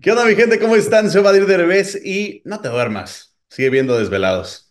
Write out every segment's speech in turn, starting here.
¿Qué onda, mi gente? ¿Cómo están? Soy Badir Derbez y no te duermas. Sigue viendo Desvelados.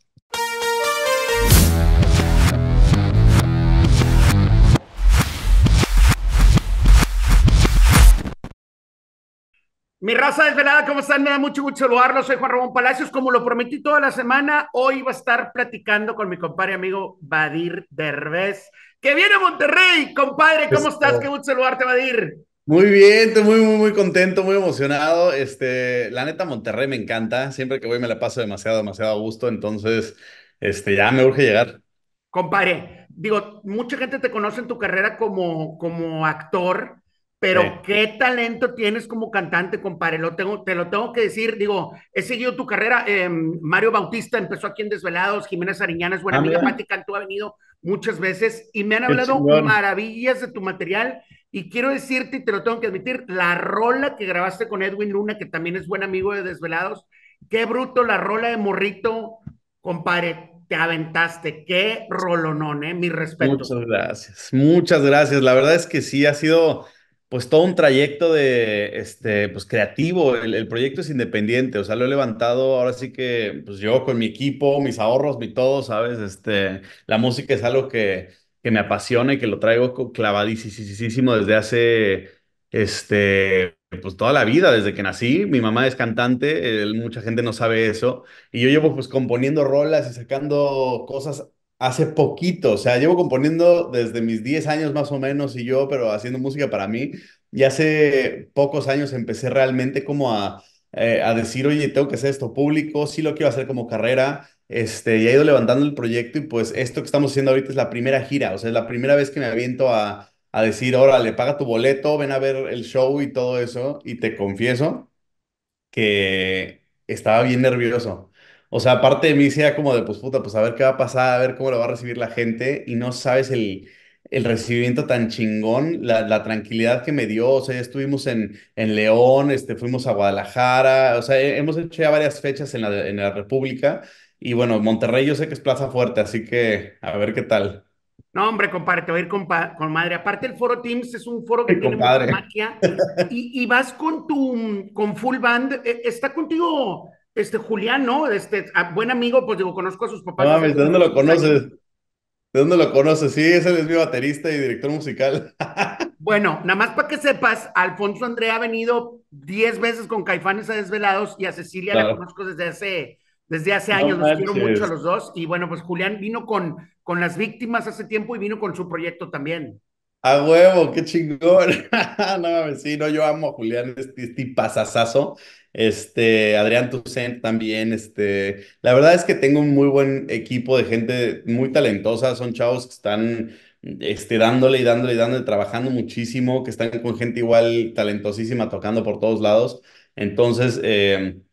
Mi raza desvelada, ¿cómo están? Me da mucho gusto saludarlos. Soy Juan Ramón Palacios. Como lo prometí toda la semana, hoy va a estar platicando con mi compadre amigo Badir Derbez, que viene a Monterrey. Compadre, ¿cómo estás? Qué gusto saludarte, Badir. Muy bien, estoy muy, muy, muy contento, muy emocionado. Este, la neta, Monterrey me encanta. Siempre que voy me la paso demasiado, demasiado a gusto. Entonces, este, ya me urge llegar. Compadre, digo, mucha gente te conoce en tu carrera como, como actor, pero qué talento tienes como cantante, compadre. Lo te lo tengo que decir. Digo, he seguido tu carrera. Em, Mario Bautista empezó aquí en Desvelados, Jimena Sariñana es buena ah, amiga, Pati Cantú ha venido muchas veces y me han hablado maravillas de tu material. Y quiero decirte, y te lo tengo que admitir, la rola que grabaste con Edwin Luna, que también es buen amigo de Desvelados, qué bruto la rola de Morrito, compadre te aventaste. Qué rolonón, ¿eh? Mi respeto. Muchas gracias. Muchas gracias. La verdad es que sí, ha sido pues todo un trayecto de, este, pues creativo, el, proyecto es independiente, o sea, lo he levantado ahora sí que, pues yo con mi equipo, mis ahorros, mi todo, ¿sabes? Este, la música es algo que, que me apasiona y que lo traigo clavadísimo desde hace, este, pues toda la vida, desde que nací. Mi mamá es cantante, mucha gente no sabe eso. Y yo llevo pues componiendo rolas y sacando cosas hace poquito, o sea, llevo componiendo desde mis 10 años más o menos y yo, pero haciendo música para mí, y hace pocos años empecé realmente como a, eh, decir, oye, tengo que hacer esto público, sí lo quiero hacer como carrera, este, y he ido levantando el proyecto y pues esto que estamos haciendo ahorita es la primera gira, o sea, es la primera vez que me aviento a, a decir, órale, paga tu boleto, ven a ver el show y todo eso, y te confieso que estaba bien nervioso. O sea, aparte de mí sea como de, pues puta, pues a ver qué va a pasar, a ver cómo lo va a recibir la gente y no sabes el, el recibimiento tan chingón, la, la, tranquilidad que me dio, o sea, estuvimos en, en León, este, fuimos a Guadalajara, o sea, hemos hecho ya varias fechas en la, en la República y bueno, Monterrey yo sé que es plaza fuerte, así que a ver qué tal. No, hombre, compadre, te voy a ir con, con madre. Aparte, el foro Teams es un foro que tiene mucha magia. Y, y, vas con tu, con full band. E, ¿Está contigo este Julián, ¿no? Este, buen amigo, pues digo, conozco a sus papás. No, ¿de dónde lo conoces? ¿De dónde lo conoces? Sí, ese es mi baterista y director musical. bueno, nada más para que sepas, Alfonso André ha venido 10 veces con Caifanes a Desvelados y a Cecilia la conozco desde hace, desde hace años, los quiero mucho a los dos. Y bueno, pues Julián vino con, con Las Víctimas hace tiempo y vino con su proyecto también. A huevo, qué chingón. no, sí, yo amo a Julián, este, pasasazo. Este, Adrián Tucent también, este, la verdad es que tengo un muy buen equipo de gente muy talentosa, son chavos que están este, dándole y dándole y dándole, trabajando muchísimo, que están con gente igual talentosísima tocando por todos lados. Entonces, em,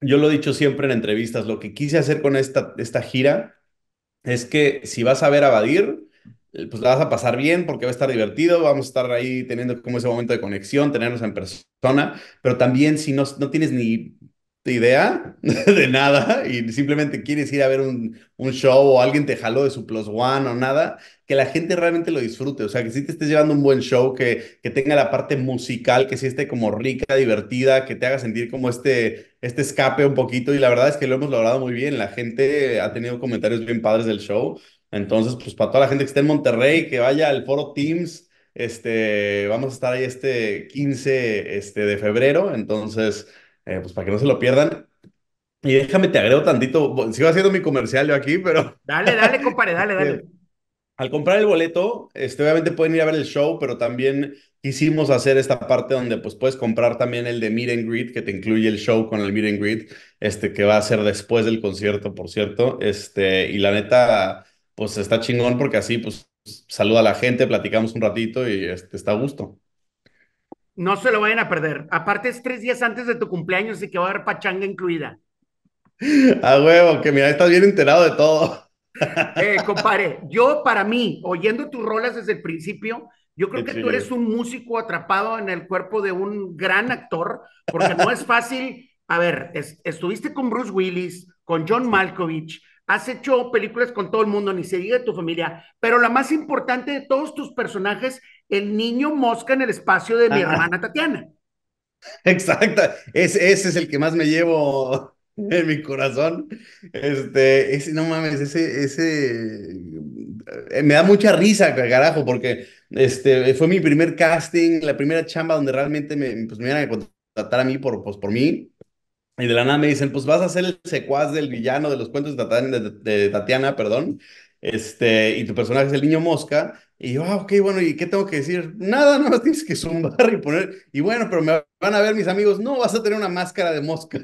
yo lo he dicho siempre en entrevistas, lo que quise hacer con esta, esta gira es que si vas a ver a Badir, eh, pues la vas a pasar bien porque va a estar divertido, vamos a estar ahí teniendo como ese momento de conexión, tenernos en persona, pero también si no, tienes ni idea de nada y simplemente quieres ir a ver un, show o alguien te jaló de su plus one o nada, que la gente realmente lo disfrute, o sea, que si te estés llevando un buen show, que, que tenga la parte musical, que sí esté como rica, divertida, que te haga sentir como este, este escape un poquito y la verdad es que lo hemos logrado muy bien, la gente ha tenido comentarios bien padres del show entonces, pues para toda la gente que esté en Monterrey, que vaya al foro Teams, este, vamos a estar ahí este 15 este, de febrero, entonces, eh, pues para que no se lo pierdan. Y déjame, te agrego tantito, sigo haciendo mi comercial yo aquí, pero... Dale, dale, compadre, dale, dale. Este, al comprar el boleto, este, obviamente pueden ir a ver el show, pero también quisimos hacer esta parte donde pues puedes comprar también el de Meet and Greet, que te incluye el show con el Meet and Greet, este, que va a ser después del concierto, por cierto. Este, y la neta, pues está chingón porque así, pues saluda a la gente, platicamos un ratito y este, está a gusto. No se lo vayan a perder. Aparte es tres días antes de tu cumpleaños y que va a haber pachanga incluida. A huevo, que mira, estás bien enterado de todo. Eh, compadre, yo para mí, oyendo tus rolas desde el principio, yo creo que tú eres un músico atrapado en el cuerpo de un gran actor, porque no es fácil. A ver, estuviste con Bruce Willis, con John Malkovich, Has hecho películas con todo el mundo, ni se diga de tu familia, pero la más importante de todos tus personajes, el niño mosca en el espacio de mi hermana Tatiana. Exacto, ese es el que más me llevo en mi corazón. Este, ese, no mames, ese, ese, eh, me da mucha risa, carajo, porque este, fue mi primer casting, la primera chamba donde realmente me, pues, me iban a contratar a mí por, pues, por mí, y de la nada me dicen, pues vas a ser el secuaz del villano de los cuentos de Tatiana, perdón, este, y tu personaje es el niño mosca, y yo, ah, ok, bueno, ¿y qué tengo que decir? Nada, nada más tienes que zumbar y poner, y bueno, pero me van a ver mis amigos, no, vas a tener una máscara de mosca.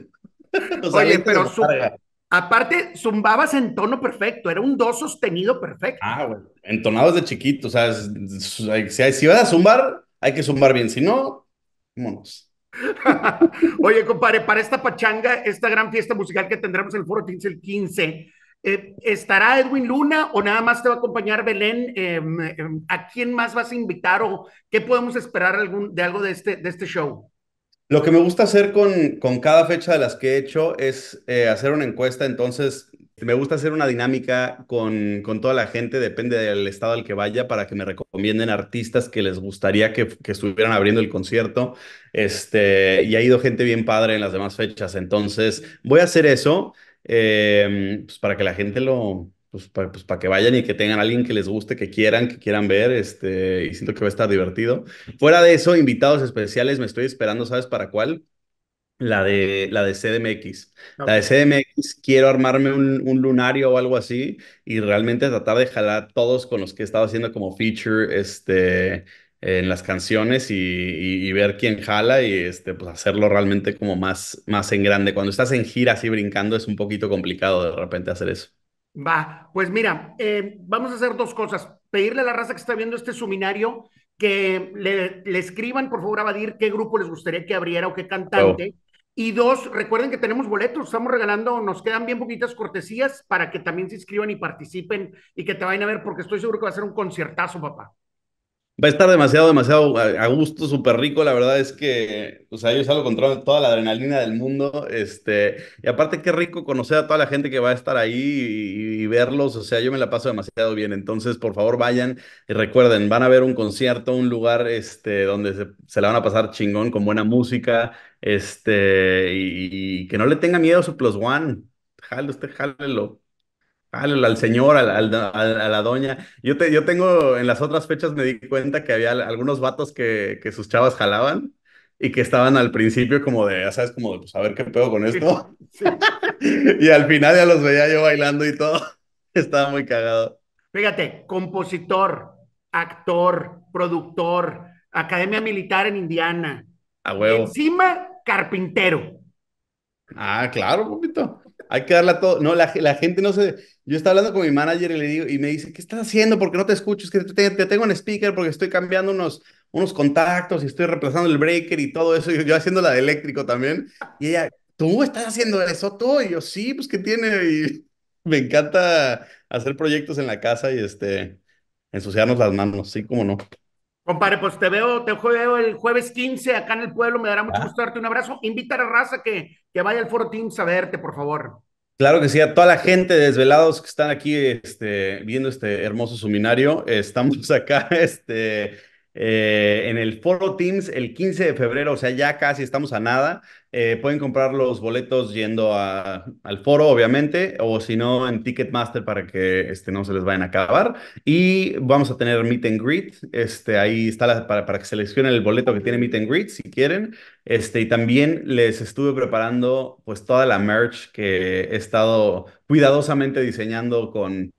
Oye, pero aparte, zumbabas en tono perfecto, era un dos sostenido perfecto. Ah, bueno, entonado de chiquito, o sea, si, si vas a zumbar, hay que zumbar bien, si no, vámonos. Oye, compadre, para esta pachanga, esta gran fiesta musical que tendremos en el Foro 15 el 15, eh, ¿estará Edwin Luna o nada más te va a acompañar Belén? Em, em, ¿A quién más vas a invitar o qué podemos esperar de algo de este, de este show? Lo que me gusta hacer con, con cada fecha de las que he hecho es eh, hacer una encuesta, entonces me gusta hacer una dinámica con, toda la gente, depende del estado al que vaya, para que me recomienden artistas que les gustaría que, estuvieran abriendo el concierto. Este, y ha ido gente bien padre en las demás fechas. Entonces, voy a hacer eso em, pues, para que la gente lo, pues para, pues, que vayan y que tengan a alguien que les guste, que quieran, que quieran ver, este, y siento que va a estar divertido. Fuera de eso, invitados especiales, me estoy esperando, ¿sabes para cuál? La de, la de CDMX. La de CDMX, quiero armarme un, lunario o algo así y realmente tratar de jalar todos con los que he estado haciendo como feature este, en las canciones y, ver quién jala y este, pues hacerlo realmente como más, más en grande. Cuando estás en gira así brincando es un poquito complicado de repente hacer eso. Va, pues mira, eh, vamos a hacer dos cosas. Pedirle a la raza que está viendo este seminario que le, escriban, por favor, a Badir qué grupo les gustaría que abriera o qué cantante. Y dos, recuerden que tenemos boletos, estamos regalando, nos quedan bien poquitas cortesías para que también se inscriban y participen y que te vayan a ver, porque estoy seguro que va a ser un conciertazo, papá va a estar demasiado, demasiado eh, a gusto, súper rico. La verdad es que, o sea, yo salgo con toda la adrenalina del mundo. Este, y aparte, qué rico conocer a toda la gente que va a estar ahí y, verlos. O sea, yo me la paso demasiado bien. Entonces, por favor, vayan y recuerden, van a ver un concierto, un lugar este, donde se, la van a pasar chingón con buena música. Este, y, que no le tenga miedo su plus one. Jale, usted jálelo al, señor, al, a la doña. Yo, yo tengo, en las otras fechas me di cuenta que había algunos vatos que, sus chavas jalaban y que estaban al principio como de, ya sabes, como de, pues a ver qué pedo con esto. y al final ya los veía yo bailando y todo. Estaba muy cagado. Fíjate, compositor, actor, productor, academia militar en Indiana. A huevo. encima, carpintero. Ah, claro, poquito. Hay que darla todo. No, la, la, gente no se. Yo estaba hablando con mi manager y le digo, y me dice, ¿qué estás haciendo? porque no te escucho? Es que te, tengo en speaker porque estoy cambiando unos, unos contactos y estoy reemplazando el breaker y todo eso. yo haciendo la de eléctrico también. Y ella, ¿tú estás haciendo eso todo? Y yo, sí, pues que tiene. Y me encanta hacer proyectos en la casa y este, ensuciarnos las manos, sí, cómo no. Compadre, pues te veo, te el jueves 15 acá en el pueblo, me dará mucho ah. gusto darte un abrazo. Invita a la raza que, que vaya al Foro Teams a verte, por favor. Claro que sí, a toda la gente de desvelados que están aquí este, viendo este hermoso seminario, estamos acá este, eh, en el Foro Teams el 15 de febrero, o sea, ya casi estamos a nada. Eh, pueden comprar los boletos yendo al foro, obviamente, o si no, en Ticketmaster para que este, no se les vayan a acabar. Y vamos a tener Meet and Greet. Este, ahí está para, que seleccionen el boleto que tiene Meet and Greet, si quieren. Este, y también les estuve preparando pues toda la merch que he estado cuidadosamente diseñando con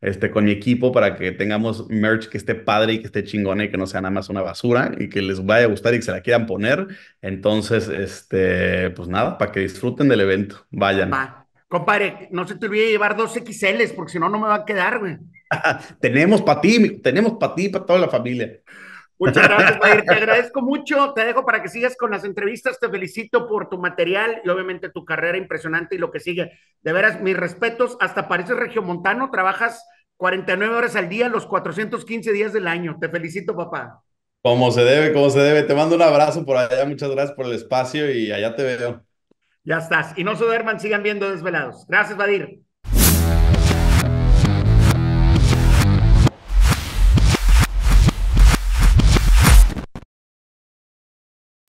este, con mi equipo para que tengamos merch que esté padre y que esté chingona y que no sea nada más una basura y que les vaya a gustar y que se la quieran poner. Entonces, este, pues nada, para que disfruten del evento. Vayan. Compadre, no se te olvide llevar dos XLs porque si no, no me va a quedar, güey. tenemos para ti, tenemos para ti, para toda la familia. Muchas gracias, Vadir. Te agradezco mucho. Te dejo para que sigas con las entrevistas. Te felicito por tu material y obviamente tu carrera impresionante y lo que sigue. De veras, mis respetos. Hasta pareces regiomontano. Trabajas 49 horas al día, los 415 días del año. Te felicito, papá. Como se debe, como se debe. Te mando un abrazo por allá. Muchas gracias por el espacio y allá te veo. Ya estás. Y no se duerman, sigan viendo desvelados. Gracias, Vadir.